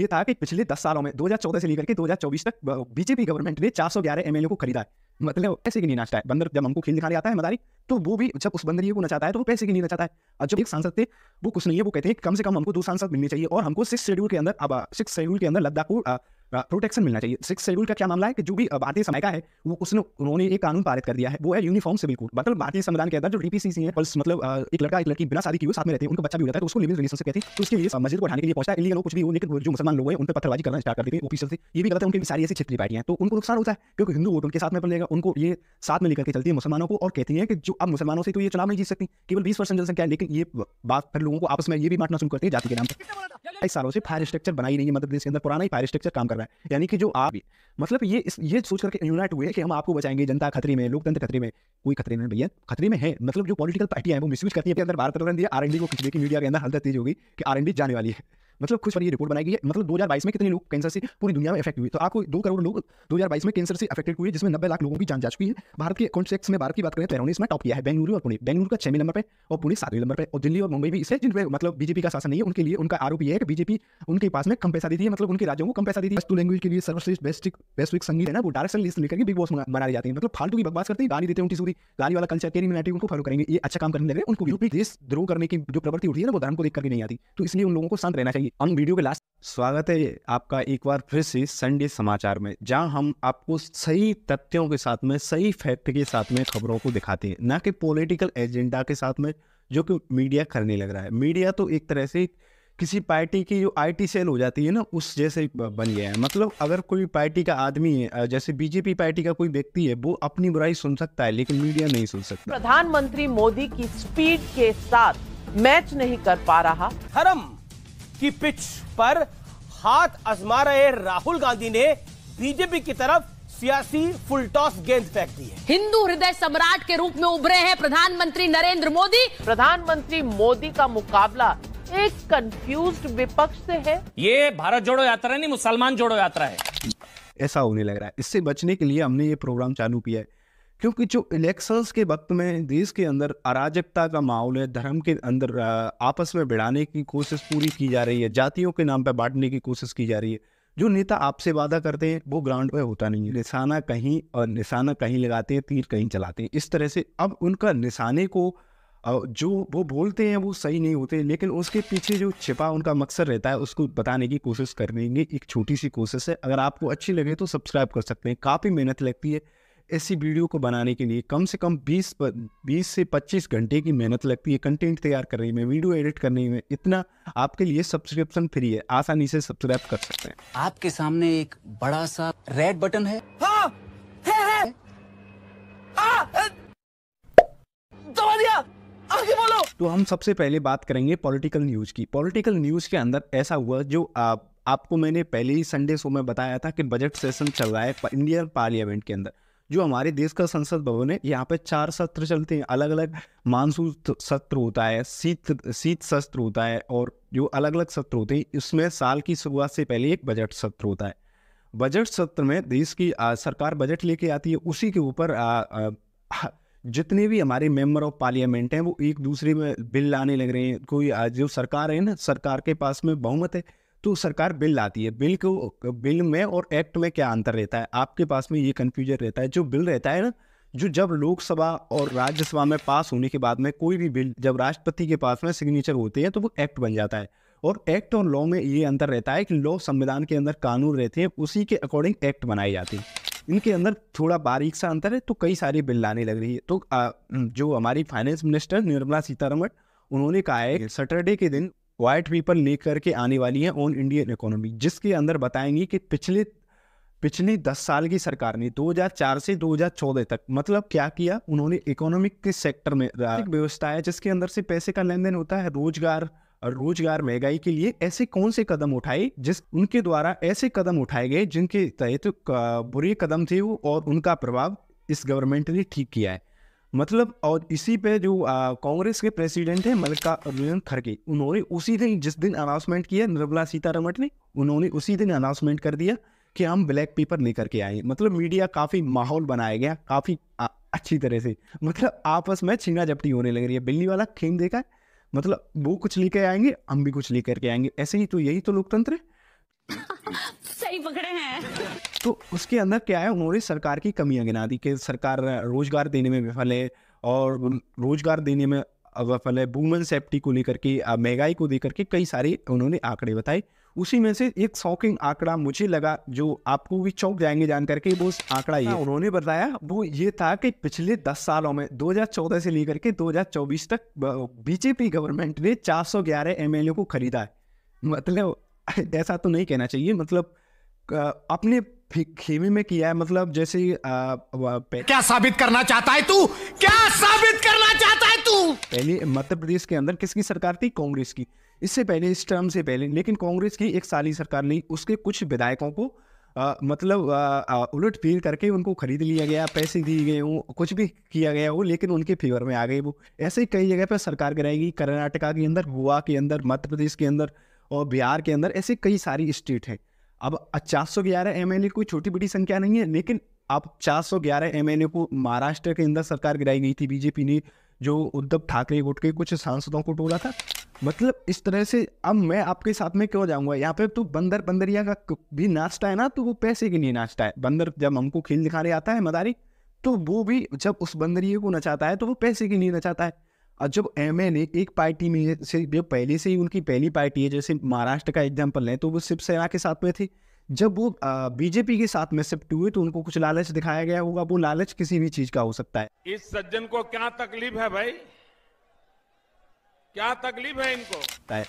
ये था कि पिछले 10 सालों में 2014 से लेकर के 2024 तक बीजेपी गवर्नमेंट ने 411 एमएलए को खरीदा है मतलब पैसे के लिए नाचता है बंदर जब हमको खेल दिखाने आता है मदारी तो वो भी जब उस बंदर को नचाता है तो वो पैसे के लिए नचाता है और जब एक सांसद थे वो कुछ नहीं है वो कहते हैं कम से कम हमको दो सांसद मिलने चाहिए और हमको सिक्स शेड्यूल के अंदर अब सिक्स शेड्यूल के अंदर लद्दाख को प्रोटेक्शन मिलना चाहिए सिक्स शेड्यूल का क्या मामला है कि जो भी भारतीय समय का है वो उसने उन्होंने एक कानून पारित कर दिया है वो है यूनिफॉर्म सिविल कोड मतलब भारतीय संविधान के अंदर जो डीपीसीसी है पल्स मतलब एक लड़का एक लड़की बिना शादी की हुई साथ में रहते हैं उनका बच्चा भी होता है तो उसको लिविंग रिलेशनशिप कहते हैं तो उसके लिए मस्जिद को उठाने के लिए पहुंचा है लोग कुछ भी हो लेकिन जो मुसलमान लोग हैं उन पर पत्थरबाजी करना स्टार्ट कर देते हैं ऑफिसर से ये भी गलत है उनकी सारी ऐसी क्षेत्रीय पार्टियां तो उनको नुकसान होता है क्योंकि हिंदू वोट उनके साथ में पड़ उनको ये साथ में लेकर के चलती है मुसलमानों को और कहती है कि जो अब मुसलमानों से तो ये चुनाव नहीं जीत सकती केवल बीस परसेंट जनसंख्या लेकिन ये बात फिर लोगों को आपस में ये भी बांटना शुरू करती है जाति के नाम पर कई सालों से फायर स्ट्रक्चर बनाई नहीं है मध्यप्रदेश के अंदर पुराना ही फायर स्ट्रक्चर काम कर रहा है यानी कि जो आप मतलब ये ये सोच करके यूनाइट हुए कि हम आपको बचाएंगे जनता खतरे में लोकतंत्र खतरे में कोई खतरे में भैया खतरे में है मतलब जो पॉलिटिकल पार्टियां हैं वो मिसयूज करती है अंदर भारत रत्न दिया आर को खिंचने की मीडिया के अंदर हल्दत तेज होगी कि आर जाने वाली है मतलब खुद वाली रिपोर्ट बनाई गई है मतलब 2022 में कितने लोग कैंसर से पूरी दुनिया में इफेक्ट हुए तो आपको दो करोड़ लोग 2022 में कैंसर से अफेक्टेड हुए जिसमें नब्बे लाख लोगों की जान जा चुकी है भारत के कॉन्टेक्स में भारत की बात करें तो इन्होंने इसमें टॉप किया है बेंगलुरु और पुणे बेंगलुरु का छह नंबर पर और पुणे सातवें नंबर पर और दिल्ली और मुंबई भी इसे जिन पर मतलब बीजेपी का शासन नहीं है उनके लिए उनका आरोप यह है कि बीजेपी उनके पास में कम पैसा देती है मतलब उनके राज्यों को कम पैसा देती है लैंग्वेज के लिए सर्वश्रेष्ठ बेस्ट वैश्विक संगीत है ना वो डायरेक्शन लिस्ट लेकर बिग बॉस बना जाते हैं मतलब फालतू की बकवास करते हैं गाली देते हैं उनकी सूरी गाली वाला कल्चर केरी उनको फॉलो करेंगे ये अच्छा काम करने लगे उनको देश द्रो करने की जो प्रवृत्ति उठी है ना वो धर्म को देख करके नहीं आती तो इसलिए उन लोगों को शांत रहना चाहिए जाएगी हम वीडियो के लास्ट स्वागत है आपका एक बार फिर से संडे समाचार में जहां हम आपको सही तथ्यों के साथ में सही फैक्ट के साथ में खबरों को दिखाते हैं ना कि पॉलिटिकल एजेंडा के साथ में जो कि मीडिया करने लग रहा है मीडिया तो एक तरह से किसी पार्टी की जो आईटी सेल हो जाती है ना उस जैसे बन गया है मतलब अगर कोई पार्टी का आदमी है जैसे बीजेपी पार्टी का कोई व्यक्ति है वो अपनी बुराई सुन सकता है लेकिन मीडिया नहीं सुन सकता प्रधानमंत्री मोदी की स्पीड के साथ मैच नहीं कर पा रहा हरम की पिच पर हाथ आजमा रहे राहुल गांधी ने बीजेपी की तरफ सियासी फुल टॉस गेंद फेंक दी है हिंदू हृदय सम्राट के रूप में उभरे हैं प्रधानमंत्री नरेंद्र मोदी प्रधानमंत्री मोदी का मुकाबला एक कंफ्यूज विपक्ष से है ये भारत जोड़ो यात्रा नहीं मुसलमान जोड़ो यात्रा है ऐसा होने लग रहा है इससे बचने के लिए हमने ये प्रोग्राम चालू किया है क्योंकि जो इलेक्शंस के वक्त में देश के अंदर अराजकता का माहौल है धर्म के अंदर आपस में बिड़ाने की कोशिश पूरी की जा रही है जातियों के नाम पर बांटने की कोशिश की जा रही है जो नेता आपसे वादा करते हैं वो ग्राउंड पर होता नहीं है निशाना कहीं और निशाना कहीं लगाते हैं तीर कहीं चलाते हैं इस तरह से अब उनका निशाने को जो वो बोलते हैं वो सही नहीं होते लेकिन उसके पीछे जो छिपा उनका मकसद रहता है उसको बताने की कोशिश करेंगे एक छोटी सी कोशिश है अगर आपको अच्छी लगे तो सब्सक्राइब कर सकते हैं काफ़ी मेहनत लगती है ऐसी वीडियो को बनाने के लिए कम से कम 20 बीस से 25 घंटे की मेहनत लगती है कंटेंट तैयार करने में वीडियो एडिट करने में इतना आपके लिए सब्सक्रिप्शन फ्री है आसानी से सब्सक्राइब कर सकते हैं आपके सामने एक बड़ा सा रेड बटन है, हाँ, हाँ, तो हम सबसे पहले बात करेंगे पॉलिटिकल न्यूज की पॉलिटिकल न्यूज के अंदर ऐसा हुआ जो आप आपको मैंने पहले ही संडे शो में बताया था कि बजट सेशन चल रहा है इंडियन पार्लियामेंट के अंदर जो हमारे देश का संसद भवन है यहाँ पे चार सत्र चलते हैं अलग अलग मानसून सत्र होता है शीत शीत सत्र होता है और जो अलग अलग सत्र होते हैं इसमें साल की शुरुआत से पहले एक बजट सत्र होता है बजट सत्र में देश की आ, सरकार बजट लेके आती है उसी के ऊपर जितने भी हमारे मेंबर ऑफ पार्लियामेंट हैं वो एक दूसरे में बिल लाने लग रहे हैं कोई जो सरकार है ना सरकार के पास में बहुमत है तो सरकार बिल लाती है बिल को बिल में और एक्ट में क्या अंतर रहता है आपके पास में ये कन्फ्यूजन रहता है जो बिल रहता है ना जो जब लोकसभा और राज्यसभा में पास होने के बाद में कोई भी बिल जब राष्ट्रपति के पास में सिग्नेचर होते हैं तो वो एक्ट बन जाता है और एक्ट और लॉ में ये अंतर रहता है कि लॉ संविधान के अंदर कानून रहते हैं उसी के अकॉर्डिंग एक्ट बनाए जाते हैं इनके अंदर थोड़ा बारीक सा अंतर है तो कई सारी बिल लाने लग रही है तो आ, जो हमारी फाइनेंस मिनिस्टर निर्मला सीतारमण उन्होंने कहा है सैटरडे के दिन वाइट पेपर लेकर के आने वाली है ऑन इंडियन इकोनॉमी जिसके अंदर बताएंगे कि पिछले पिछले दस साल की सरकार ने 2004 से 2014 तक मतलब क्या किया उन्होंने इकोनॉमिक के सेक्टर में व्यवस्था है जिसके अंदर से पैसे का लेन देन होता है रोजगार और रोजगार महंगाई के लिए ऐसे कौन से कदम उठाए जिस उनके द्वारा ऐसे कदम उठाए गए जिनके तहत तो बुरे कदम थे वो और उनका प्रभाव इस गवर्नमेंट ने ठीक किया है मतलब और इसी पे जो कांग्रेस के प्रेसिडेंट है अर्जुन खड़गे उन्होंने उसी दिन जिस दिन अनाउंसमेंट किया निर्मला सीतारमण ने उन्होंने उसी दिन अनाउंसमेंट कर दिया कि हम ब्लैक पेपर लेकर के आए मतलब मीडिया काफ़ी माहौल बनाया गया काफ़ी अच्छी तरह से मतलब आपस में छीना झपटी होने लग रही है बिल्ली वाला खेम देखा है मतलब वो कुछ लेकर आएंगे हम भी कुछ लेकर के आएंगे ऐसे ही तो यही तो लोकतंत्र है सही पकड़े हैं तो उसके अंदर क्या है उन्होंने सरकार की कमियां गिना दी कि सरकार रोजगार देने में विफल है और रोजगार देने में विफल है वुमेन सेफ्टी को लेकर के महंगाई को लेकर के कई सारे उन्होंने आंकड़े बताए उसी में से एक शॉकिंग आंकड़ा मुझे लगा जो आपको भी चौंक जाएंगे जान करके वो आंकड़ा ये हाँ, उन्होंने बताया वो ये था कि पिछले दस सालों में 2014 से लेकर के 2024 तक बीजेपी गवर्नमेंट ने 411 एमएलए को खरीदा है मतलब ऐसा तो नहीं कहना चाहिए मतलब अपने खेमे में किया है मतलब जैसे आ, क्या साबित करना चाहता है तू क्या साबित करना चाहता है तू पहले मध्य प्रदेश के अंदर किसकी सरकार थी कांग्रेस की इससे पहले इस टर्म से पहले लेकिन कांग्रेस की एक साली सरकार नहीं उसके कुछ विधायकों को आ, मतलब उलट फील करके उनको खरीद लिया गया पैसे दिए गए हों कुछ भी किया गया हो लेकिन उनके फेवर में आ गए वो ऐसे ही कई जगह पर सरकार गिराएगी कर्नाटका के अंदर गोवा के अंदर मध्य प्रदेश के अंदर और बिहार के अंदर ऐसे कई सारी स्टेट हैं अब चार सौ ग्यारह एम कोई छोटी बड़ी संख्या नहीं है लेकिन अब चार सौ ग्यारह एम को महाराष्ट्र के अंदर सरकार गिराई गई थी बीजेपी ने जो उद्धव ठाकरे गुट के कुछ सांसदों को टोला था मतलब इस तरह से अब मैं आपके साथ में क्यों जाऊंगा यहाँ पे तो बंदर बंदरिया का भी नाश्ता है ना तो वो पैसे के लिए नाश्ता है बंदर जब हमको खेल दिखाने आता है मदारी तो वो भी जब उस बंदरिए को नचाता है तो वो पैसे के लिए नचाता है और जब एम ने एक पार्टी में से जो पहले से ही उनकी पहली पार्टी है जैसे महाराष्ट्र का एग्जाम्पल लें तो वो शिवसेना के साथ में थे जब वो बीजेपी के साथ में शिफ्ट हुए तो उनको कुछ लालच दिखाया गया होगा वो लालच किसी भी चीज का हो सकता है इस सज्जन को क्या तकलीफ है भाई क्या तकलीफ है इनको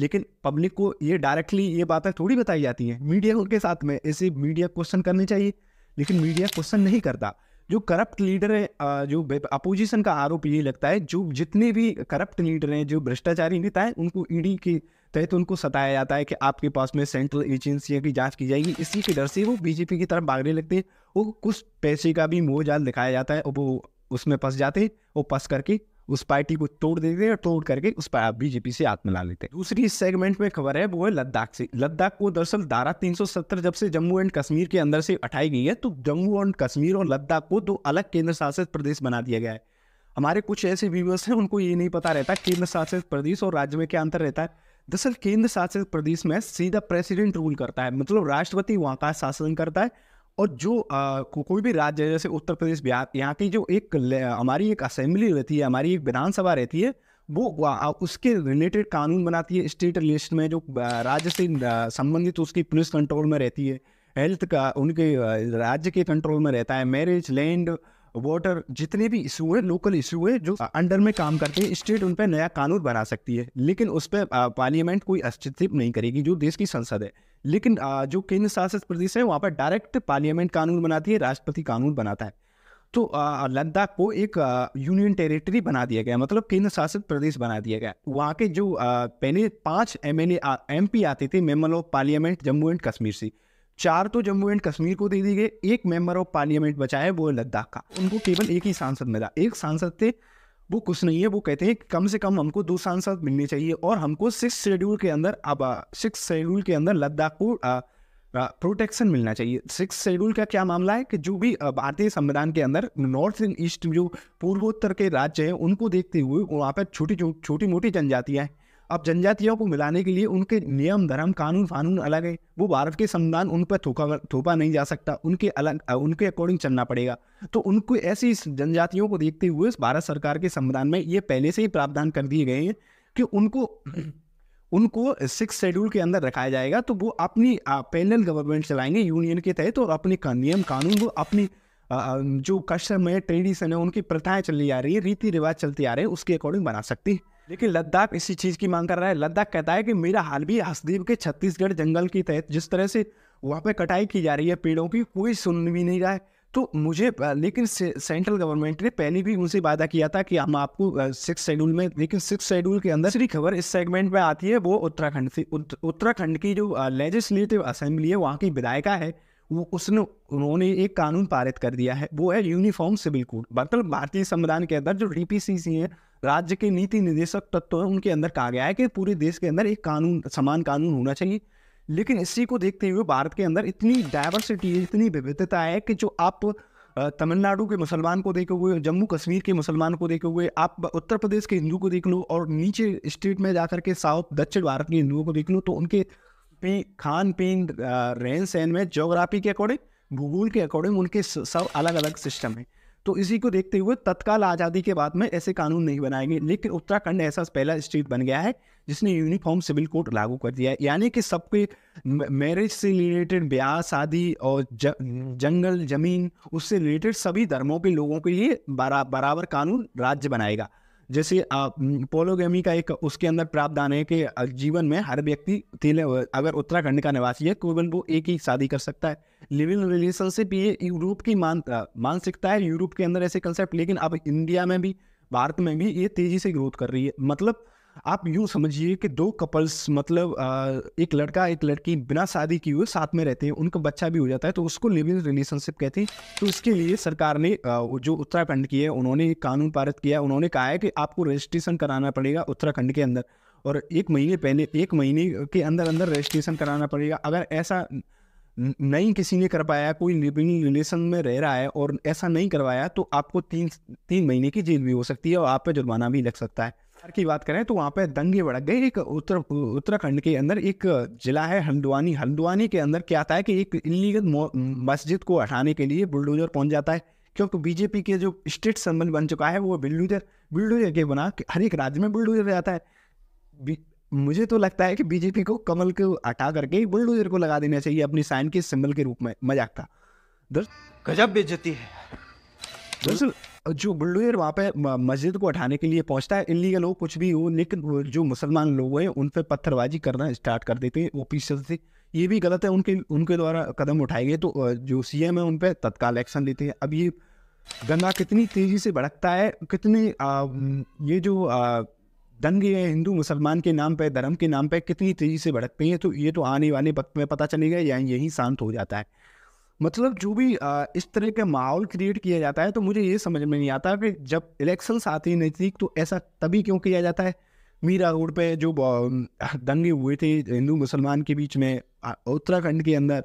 लेकिन पब्लिक को ये डायरेक्टली ये बातें थोड़ी बताई जाती हैं मीडिया के साथ में इसे मीडिया क्वेश्चन करनी चाहिए लेकिन मीडिया क्वेश्चन नहीं करता जो करप्ट लीडर है जो अपोजिशन का आरोप ये लगता है जो जितने भी करप्ट लीडर हैं जो भ्रष्टाचारी नेता है उनको ईडी के तहत तो उनको सताया जाता है कि आपके पास में सेंट्रल एजेंसियों की जांच की जाएगी इसी के डर से वो बीजेपी की तरफ भागने लगते हैं वो कुछ पैसे का भी मोह जाल दिखाया जाता है और वो उसमें फंस जाते हैं वो फंस करके उस पार्टी को तोड़ देते हैं और तोड़ करके उस बीजेपी से हाथ मिला लेते हैं दूसरी इस सेगमेंट में खबर है वो है लद्दाख से लद्दाख को दरअसल धारा तीन जब से जम्मू एंड कश्मीर के अंदर से हटाई गई है तो जम्मू एंड कश्मीर और लद्दाख को दो अलग केंद्र शासित प्रदेश बना दिया गया है हमारे कुछ ऐसे व्यूवर्स हैं उनको ये नहीं पता रहता केंद्र शासित प्रदेश और राज्य में क्या अंतर रहता है दरअसल केंद्र शासित प्रदेश में सीधा प्रेसिडेंट रूल करता है मतलब राष्ट्रपति वहाँ का शासन करता है और जो आ, को, कोई भी राज्य जैसे उत्तर प्रदेश बिहार यहाँ की जो एक हमारी एक असेंबली रहती है हमारी एक विधानसभा रहती है वो आ, उसके रिलेटेड कानून बनाती है स्टेट लिस्ट में जो राज्य से संबंधित उसकी पुलिस कंट्रोल में रहती है हेल्थ का उनके राज्य के कंट्रोल में रहता है मैरिज लैंड वाटर जितने भी इशू हैं लोकल इशू है जो अंडर में काम करते हैं स्टेट उन पर नया कानून बना सकती है लेकिन उस पर पार्लियामेंट कोई हस्तक्षेप नहीं करेगी जो देश की संसद है लेकिन आ, जो केंद्र शासित प्रदेश है वहाँ पर डायरेक्ट पार्लियामेंट कानून बनाती है राष्ट्रपति कानून बनाता है तो लद्दाख को एक यूनियन टेरिटरी बना दिया गया मतलब केंद्र शासित प्रदेश बना दिया गया वहाँ के जो पहले पाँच एम एल आते थे member of parliament Jammu and Kashmir से चार तो जम्मू एंड कश्मीर को दे दी गई एक मेंबर ऑफ पार्लियामेंट बचा है वो है लद्दाख का उनको केवल एक ही सांसद मिला एक सांसद थे वो कुछ नहीं है वो कहते हैं कम से कम हमको दो सांसद मिलने चाहिए और हमको सिक्स शेड्यूल के अंदर अब सिक्स शेड्यूल के अंदर लद्दाख को प्रोटेक्शन मिलना चाहिए सिक्स शेड्यूल का क्या मामला है कि जो भी भारतीय संविधान के अंदर नॉर्थ एंड ईस्ट जो पूर्वोत्तर के राज्य हैं उनको देखते हुए वहाँ पर छोटी छोटी मोटी जनजातियाँ हैं अब जनजातियों को मिलाने के लिए उनके नियम धर्म कानून फानून अलग है वो भारत के संविधान उन पर थोपा थोपा नहीं जा सकता उनके अलग उनके अकॉर्डिंग चलना पड़ेगा तो उनको ऐसी जनजातियों को देखते हुए भारत सरकार के संविधान में ये पहले से ही प्रावधान कर दिए गए हैं कि उनको उनको सिक्स शेड्यूल के अंदर रखाया जाएगा तो वो अपनी पैनल गवर्नमेंट चलाएंगे यूनियन के तहत और अपने का, नियम कानून वो अपनी जो कस्टम है ट्रेडिशन है उनकी प्रथाएं चली आ रही है रीति रिवाज चलते आ रहे हैं उसके अकॉर्डिंग बना सकती है लेकिन लद्दाख इसी चीज़ की मांग कर रहा है लद्दाख कहता है कि मेरा हाल भी हसदेव के छत्तीसगढ़ जंगल के तहत जिस तरह से वहाँ पे कटाई की जा रही है पेड़ों की कोई सुन भी नहीं रहा है तो मुझे लेकिन से, सेंट्रल गवर्नमेंट ने पहले भी उनसे वादा किया था कि हम आपको सिक्स शेड्यूल में लेकिन सिक्स शेड्यूल के अंदर दूसरी खबर इस सेगमेंट में आती है वो उत्तराखंड से उत्तराखंड की जो लेजिस्लेटिव असेंबली है वहाँ की विधायिका है वो उसने उन्होंने एक कानून पारित कर दिया है वो है यूनिफॉर्म सिविल कोड मतलब भारतीय संविधान के अंदर जो डीपीसीसी है राज्य के नीति निदेशक तत्व है उनके अंदर कहा गया है कि पूरे देश के अंदर एक कानून समान कानून होना चाहिए लेकिन इसी को देखते हुए भारत के अंदर इतनी डाइवर्सिटी है इतनी विविधता है कि जो आप तमिलनाडु के मुसलमान को देखे हुए जम्मू कश्मीर के मुसलमान को देखे हुए आप उत्तर प्रदेश के हिंदू को देख लो और नीचे स्टेट में जा के साउथ दक्षिण भारत के हिंदुओं को देख लो तो उनके पी खान पीन रहन सहन में जोग्राफी के अकॉर्डिंग भूगोल के अकॉर्डिंग उनके सब अलग अलग सिस्टम है तो इसी को देखते हुए तत्काल आज़ादी के बाद में ऐसे कानून नहीं बनाएंगे लेकिन उत्तराखंड ऐसा पहला स्टेट बन गया है जिसने यूनिफॉर्म सिविल कोड लागू कर दिया है यानी कि सबके मैरिज से रिलेटेड ब्याह शादी और ज, जंगल जमीन उससे रिलेटेड सभी धर्मों के लोगों के लिए बरा, बराबर कानून राज्य बनाएगा जैसे पोलोगेमी का एक उसके अंदर प्रावधान है कि जीवन में हर व्यक्ति अगर उत्तराखंड का निवासी है कोई तो वो एक ही शादी कर सकता है लिविंग रिलेशनशिप ये यूरोप की मान मानसिकता है यूरोप के अंदर ऐसे कंसेप्ट लेकिन अब इंडिया में भी भारत में भी ये तेजी से ग्रोथ कर रही है मतलब आप यूँ समझिए कि दो कपल्स मतलब एक लड़का एक लड़की बिना शादी किए हुए साथ में रहते हैं उनका बच्चा भी हो जाता है तो उसको लिव इन रिलेशनशिप कहते हैं तो इसके लिए सरकार ने जो उत्तराखंड की है उन्होंने कानून पारित किया उन्होंने कहा है कि आपको रजिस्ट्रेशन कराना पड़ेगा उत्तराखंड के अंदर और एक महीने पहले एक महीने के अंदर अंदर रजिस्ट्रेशन कराना पड़ेगा अगर ऐसा नहीं किसी ने करवाया कोई लिविंग रिलेशन में रह रहा है और ऐसा नहीं करवाया तो आपको तीन तीन महीने की जेल भी हो सकती है और आप पे जुर्माना भी लग सकता है की बात करें तो वहाँ पे दंगे भड़क गए एक उत्तर उत्तराखंड के अंदर एक जिला है हल्द्वानी हल्द्वानी के अंदर क्या आता है कि एक इलीगल मस्जिद को हटाने के लिए बुलडोजर पहुँच जाता है क्योंकि बीजेपी के जो स्टेट संबंध बन चुका है वो बुलडोजर बुलडोजर के बना हर एक राज्य में बुलडोजर जाता है मुझे तो लगता है कि बीजेपी को कमल को हटा करके बुलडोजर को लगा देना चाहिए अपनी साइन के सिंबल के रूप में मजाक था गजब बेचती है दरअसल जो बुलडोजर वहाँ पे मस्जिद को उठाने के लिए पहुँचता है इलीगल हो कुछ भी हो लेकिन जो मुसलमान लोग हैं उन पर पत्थरबाजी करना स्टार्ट कर देते हैं वो पीछे से ये भी गलत है उनके उनके द्वारा कदम उठाए गए तो जो सी एम है उन पर तत्काल एक्शन लेते हैं अब ये गंगा कितनी तेज़ी से भड़कता है कितने आ, ये जो आ, दंगे हैं हिंदू मुसलमान के नाम पर धर्म के नाम पर कितनी तेज़ी से भड़कते हैं तो ये तो आने वाले वक्त में पता चलेगा या यही शांत हो जाता है मतलब जो भी इस तरह का माहौल क्रिएट किया जाता है तो मुझे ये समझ में नहीं आता कि जब इलेक्शंस आते ही नज़दीक तो ऐसा तभी क्यों किया जाता है मीरा रोड पे जो दंगे हुए थे हिंदू मुसलमान के बीच में उत्तराखंड के अंदर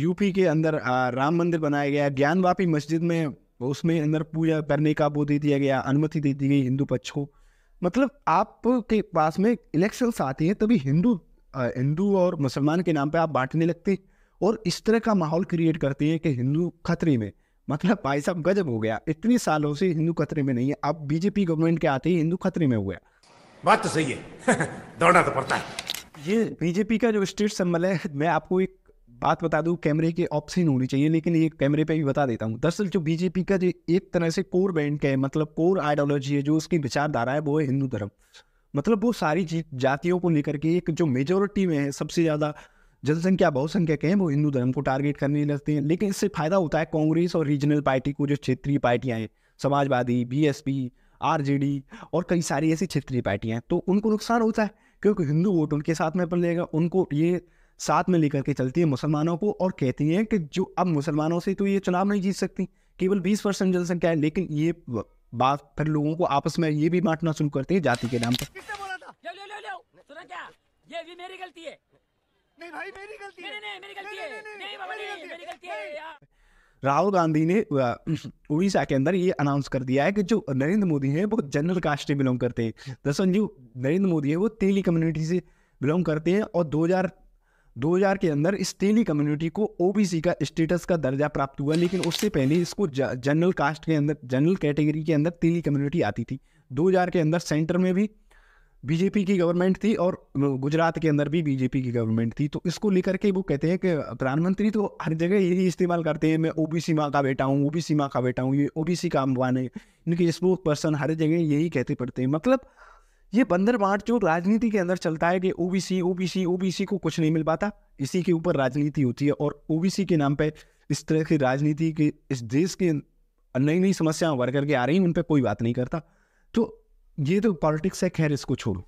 यूपी के अंदर राम मंदिर बनाया गया ज्ञानवापी मस्जिद में उसमें अंदर पूजा करने का वो दे दिया गया अनुमति दे दी गई हिंदू पक्ष को मतलब आपके पास में इलेक्शंस आते हैं तभी हिंदू हिंदू और मुसलमान के नाम पे आप बांटने लगते हैं और इस तरह का माहौल क्रिएट करती है कि हिंदू खतरे में मतलब भाई साहब गजब हो गया इतने सालों से हिंदू खतरे में नहीं है अब बीजेपी गवर्नमेंट के आते ही हिंदू खतरे में हो गया बात तो सही है दौड़ना तो पड़ता है ये बीजेपी का जो स्टेट संबल है मैं आपको एक बात बता दूं कैमरे के ऑप्शन होनी चाहिए लेकिन ये कैमरे पे भी बता देता हूँ दरअसल जो बीजेपी का जो एक तरह से कोर बैंड का है मतलब कोर आइडियोलॉजी है जो उसकी विचारधारा है वो है हिंदू धर्म मतलब वो सारी जातियों को लेकर के एक जो मेजोरिटी में है सबसे ज़्यादा जनसंख्या बहुसंख्यक है वो हिंदू धर्म को टारगेट करने लगते हैं लेकिन इससे फायदा होता है कांग्रेस और रीजनल पार्टी को जो क्षेत्रीय पार्टियां हैं समाजवादी बीएसपी आरजेडी और कई सारी ऐसी क्षेत्रीय पार्टियां हैं तो उनको नुकसान होता है क्योंकि हिंदू वोट उनके साथ में अपन लेगा उनको ये साथ में लेकर के चलती है मुसलमानों को और कहती हैं कि जो अब मुसलमानों से तो ये चुनाव नहीं जीत सकती केवल बीस परसेंट जनसंख्या है लेकिन ये बात फिर लोगों को आपस में ये भी बांटना शुरू करती है जाति के नाम पर ये भी मेरी गलती है नहीं भाई मेरी गलती है नहीं मेरी गलती है नहीं बाबा मेरी गलती है राहुल गांधी ने उड़ीसा के अंदर ये अनाउंस कर दिया है कि जो नरेंद्र मोदी हैं वो जनरल कास्ट से बिलोंग करते हैं दरअसल जो नरेंद्र मोदी है वो तेली कम्युनिटी से बिलोंग करते हैं और 2000 2000 के अंदर इस तेली कम्युनिटी को ओबीसी का स्टेटस का दर्जा प्राप्त हुआ लेकिन उससे पहले इसको जनरल कास्ट के अंदर जनरल कैटेगरी के अंदर तेली कम्युनिटी आती थी दो के अंदर सेंटर में भी बीजेपी की गवर्नमेंट थी और गुजरात के अंदर भी बीजेपी की गवर्नमेंट थी तो इसको लेकर के वो कहते हैं कि प्रधानमंत्री तो हर जगह यही इस्तेमाल करते हैं मैं ओबीसी माँ का बेटा हूँ ओबीसी माँ का बेटा हूँ ये ओबीसी का अम्बान है इनके स्पोक पर्सन हर जगह यही कहते पड़ते हैं मतलब ये बंदर बाट जो राजनीति के अंदर चलता है कि O O B B C C O B C को कुछ नहीं मिल पाता इसी के ऊपर राजनीति होती है और ओ बी सी के नाम पर इस तरह की राजनीति की इस देश की नई नई समस्याएं उभर करके आ रही हैं उन पर कोई बात नहीं करता तो ये तो पॉलिटिक्स है खैर इसको छोड़ो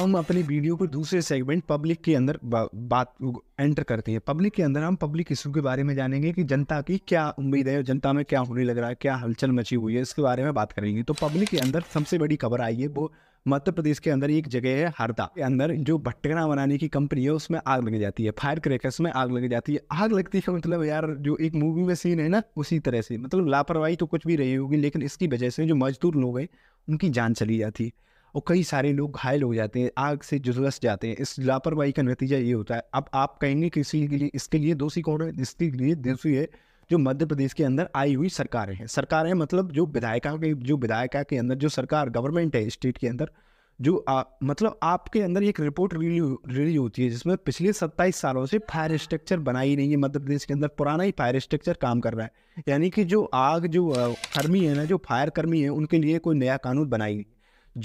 हम अपने वीडियो को दूसरे सेगमेंट पब्लिक के अंदर बा, बात एंटर करते हैं पब्लिक के अंदर हम पब्लिक इशू के बारे में जानेंगे कि जनता की क्या उम्मीद है जनता में क्या होने लग रहा है क्या हलचल मची हुई है इसके बारे में बात करेंगे तो पब्लिक के अंदर सबसे बड़ी खबर आई है वो मध्य प्रदेश के अंदर एक जगह है हरदा के अंदर जो भट्टकना बनाने की कंपनी है उसमें आग लग जाती है फायर क्रैकर्स में आग लग जाती है आग लगती मतलब है मतलब यार जो एक मूवी में सीन है ना उसी तरह से मतलब लापरवाही तो कुछ भी रही होगी लेकिन इसकी वजह से जो मजदूर लोग हैं उनकी जान चली जाती है और कई सारे लोग घायल हो जाते हैं आग से झुलस जाते हैं इस लापरवाही का नतीजा ये होता है अब आप कहेंगे किसी के लिए इसके लिए दोषी कौन है इसके लिए दोषी है जो मध्य प्रदेश के अंदर आई हुई सरकारें हैं सरकारें मतलब जो विधायिका के जो विधायिका के अंदर जो सरकार गवर्नमेंट है स्टेट के अंदर जो आ, मतलब आपके अंदर एक रिपोर्ट रिलीज होती है जिसमें पिछले सत्ताईस सालों से फायर स्ट्रक्चर बना ही नहीं है मध्य प्रदेश के अंदर पुराना ही फायर स्ट्रक्चर काम कर रहा है यानी कि जो आग जो कर्मी है ना जो फायर कर्मी है उनके लिए कोई नया कानून बनाई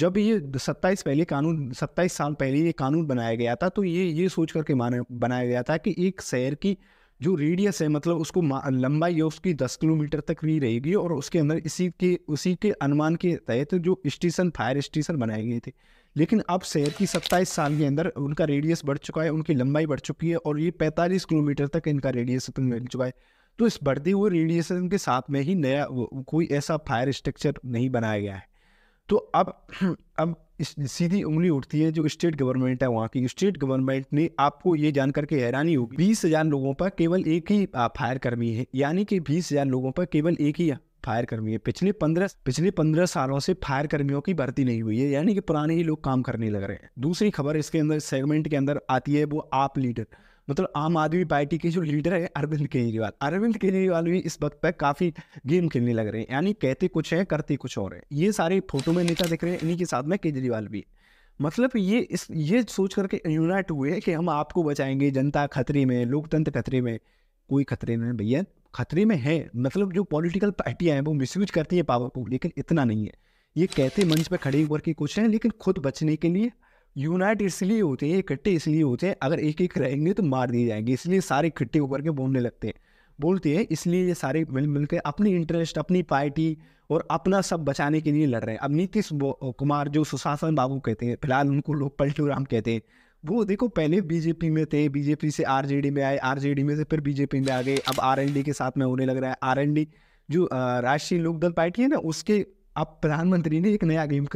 जब ये सत्ताईस पहले कानून सत्ताईस साल पहले ये कानून बनाया गया था तो ये ये सोच करके माना बनाया गया था कि एक शहर की जो रेडियस है मतलब उसको लंबाई है उसकी दस किलोमीटर तक भी रहेगी और उसके अंदर इसी के उसी के अनुमान के तहत जो स्टेशन फायर स्टेशन बनाए गए थे लेकिन अब शहर की सत्ताईस साल के अंदर उनका रेडियस बढ़ चुका है उनकी लंबाई बढ़ चुकी है और ये पैंतालीस किलोमीटर तक इनका रेडियस मिल चुका है तो इस बढ़ते हुए रेडिएशन के साथ में ही नया कोई ऐसा फायर स्ट्रक्चर नहीं बनाया गया है तो अब अब इस सीधी उंगली उठती है जो स्टेट गवर्नमेंट है वहाँ की स्टेट गवर्नमेंट ने आपको ये जान करके हैरानी होगी बीस हजार लोगों पर केवल एक ही फायर कर्मी है यानी कि बीस हजार लोगों पर केवल एक ही फायर कर्मी है पिछले पंद्रह पिछले पंद्रह सालों से फायर कर्मियों की भर्ती नहीं हुई है यानी कि पुराने ही लोग काम करने लग रहे हैं दूसरी खबर इसके अंदर सेगमेंट के अंदर आती है वो आप लीडर मतलब आम आदमी पार्टी के जो लीडर है अरविंद केजरीवाल अरविंद केजरीवाल भी इस वक्त पर काफ़ी गेम खेलने लग रहे हैं यानी कहते कुछ हैं करते कुछ और हैं ये सारे फोटो में नेता दिख रहे हैं इन्हीं के साथ में केजरीवाल भी मतलब ये इस ये सोच करके यूनाइट हुए कि हम आपको बचाएंगे जनता खतरे में लोकतंत्र खतरे में कोई खतरे में भैया खतरे में है मतलब जो पॉलिटिकल पार्टियाँ हैं वो मिसयूज करती हैं पावर को लेकिन इतना नहीं है ये कहते मंच पर खड़े होकर के कुछ हैं लेकिन खुद बचने के लिए यूनाइट इसलिए होते हैं इकट्ठे इसलिए होते हैं अगर एक एक रहेंगे तो मार दिए जाएंगे इसलिए सारे इकट्ठे होकर के बोलने लगते हैं बोलते हैं इसलिए ये सारे मिल मिल के अपनी इंटरेस्ट अपनी पार्टी और अपना सब बचाने के लिए लड़ रहे हैं अब नीतीश कुमार जो सुशासन बाबू कहते हैं फिलहाल उनको लोग पलटू राम कहते हैं वो देखो पहले बीजेपी में थे बीजेपी से आर में आए आर में से फिर बीजेपी में आ गए अब आर के साथ में होने लग रहा है आर जो राष्ट्रीय लोकदल पार्टी है ना उसके अब प्रधानमंत्री ने एक नया गेम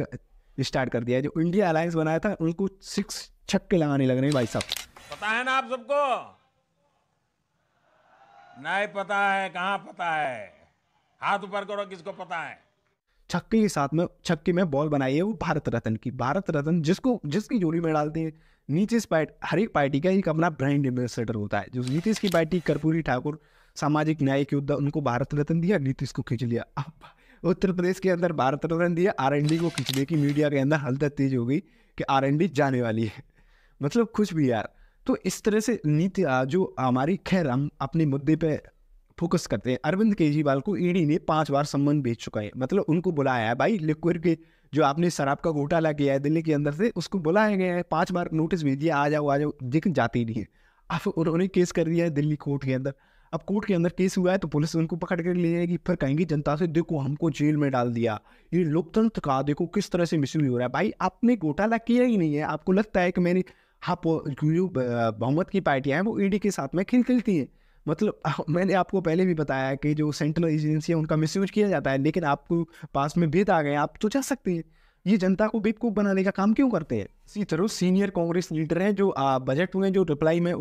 स्टार्ट कर दिया है जो इंडिया अलायंस बनाया था उनको सिक्स छक्के लगाने लग रहे हैं भाई साहब पता है ना आप सबको नहीं पता है कहाँ पता है हाथ ऊपर करो किसको पता है छक्के के साथ में छक्के में बॉल बनाई है वो भारत रत्न की भारत रत्न जिसको जिसकी जोड़ी में डालते हैं नीतीश पार्टी हर एक पार्टी का एक अपना ब्रांड एम्बेसडर होता है जो नीतीश की पार्टी कर्पूरी ठाकुर सामाजिक न्याय के युद्ध उनको भारत रत्न दिया नीतीश को खींच लिया अब उत्तर प्रदेश के अंदर भारत रत्न दिया आर को खींचने की मीडिया के अंदर हलत तेज हो गई कि आर जाने वाली है मतलब कुछ भी यार तो इस तरह से नीति जो हमारी खैर हम अपने मुद्दे पे फोकस करते हैं अरविंद केजरीवाल को ईडी e ने पांच बार सम्मन भेज चुका है मतलब उनको बुलाया है भाई लिक्विड के जो आपने शराब का घोटाला किया है दिल्ली के अंदर से उसको बुलाया गया है पांच बार नोटिस भेज दिया आ जाओ आ जाओ लेकिन जाते ही नहीं है अब उन्होंने केस कर दिया है दिल्ली कोर्ट के अंदर अब कोर्ट के अंदर केस हुआ है तो पुलिस उनको पकड़ कर ले जाएगी फिर कहेंगी जनता से देखो हमको जेल में डाल दिया ये लोकतंत्र का देखो किस तरह से मिसयूज हो रहा है भाई आपने घोटाला किया ही नहीं है आपको लगता है कि मैंने हाँ जो बहुमत की पार्टियाँ हैं वो ईडी के साथ में खिल खिलती हैं मतलब मैंने आपको पहले भी बताया कि जो सेंट्रल एजेंसी है उनका मिसयूज किया जाता है लेकिन आपको पास में भेद आ गए आप तो जा सकते हैं ये जनता को बेवकूफ़ बनाने का काम क्यों करते हैं इसी तरह सीनियर कांग्रेस लीडर हैं जो बजट में जो रिप्लाई में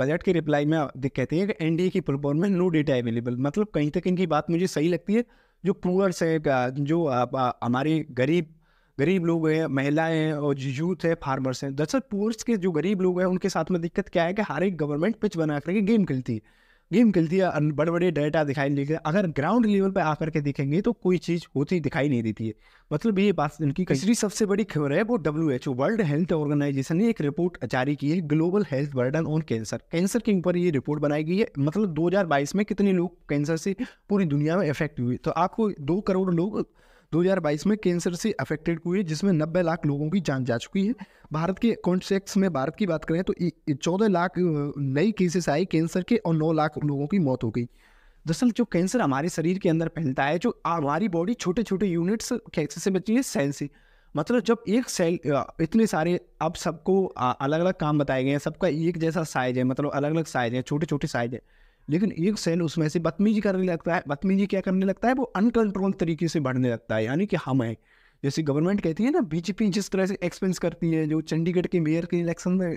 बजट के रिप्लाई में कहते हैं कि एनडीए की प्रोपोर में नो डेटा अवेलेबल मतलब कहीं तक इनकी बात मुझे सही लगती है जो पुअर्स है जो हमारे गरीब गरीब लोग हैं महिलाएं हैं और यूथ है फार्मर्स हैं दरअसल पुअर्स के जो गरीब लोग हैं उनके साथ में दिक्कत क्या है कि हर एक गवर्नमेंट पिच बना करके गेम खेलती है गेम खेलती है बड़े बड़े डेटा दिखाई नहीं देते अगर ग्राउंड लेवल पर आकर के देखेंगे तो कोई चीज़ होती दिखाई नहीं देती है मतलब ये बात इनकी तीसरी सबसे बड़ी खबर है वो W H O world health organisation ने एक रिपोर्ट जारी की है global health burden on cancer cancer के ऊपर ये रिपोर्ट बनाई गई है मतलब दो में कितने लोग कैंसर से पूरी दुनिया में इफेक्ट हुए तो आपको दो करोड़ लोग 2022 में कैंसर से अफेक्टेड हुए जिसमें 90 लाख लोगों की जान जा चुकी है भारत के कॉन्टेक्स में भारत की बात करें तो 14 लाख नई केसेस आए कैंसर के और 9 लाख लोगों की मौत हो गई दरअसल जो कैंसर हमारे शरीर के अंदर फैलता है जो हमारी बॉडी छोटे छोटे यूनिट्स कैसे से बची है सेल से मतलब जब एक सेल इतने सारे अब सबको अलग अलग काम बताए गए हैं सबका एक जैसा साइज है मतलब अलग अलग साइज है छोटे छोटे साइज है लेकिन एक सेल उसमें से बदतमीजी करने लगता है बदतमीजी क्या करने लगता है वो अनकंट्रोल तरीके से बढ़ने लगता है यानी कि हम हैं जैसे गवर्नमेंट कहती है ना बीजेपी जिस तरह से एक्सपेंस करती है जो चंडीगढ़ के मेयर के इलेक्शन में